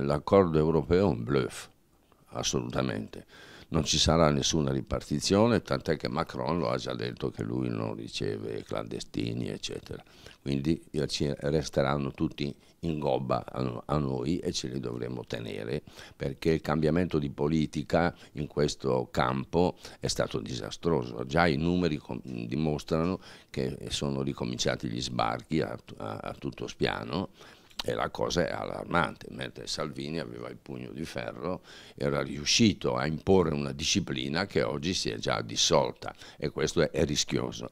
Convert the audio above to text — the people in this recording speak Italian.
L'accordo europeo è un bluff, assolutamente. Non ci sarà nessuna ripartizione, tant'è che Macron lo ha già detto che lui non riceve clandestini, eccetera. Quindi eh, resteranno tutti in gobba a noi e ce li dovremo tenere perché il cambiamento di politica in questo campo è stato disastroso. Già i numeri dimostrano che sono ricominciati gli sbarchi a, a, a tutto spiano e la cosa è allarmante, mentre Salvini aveva il pugno di ferro, era riuscito a imporre una disciplina che oggi si è già dissolta e questo è, rischioso.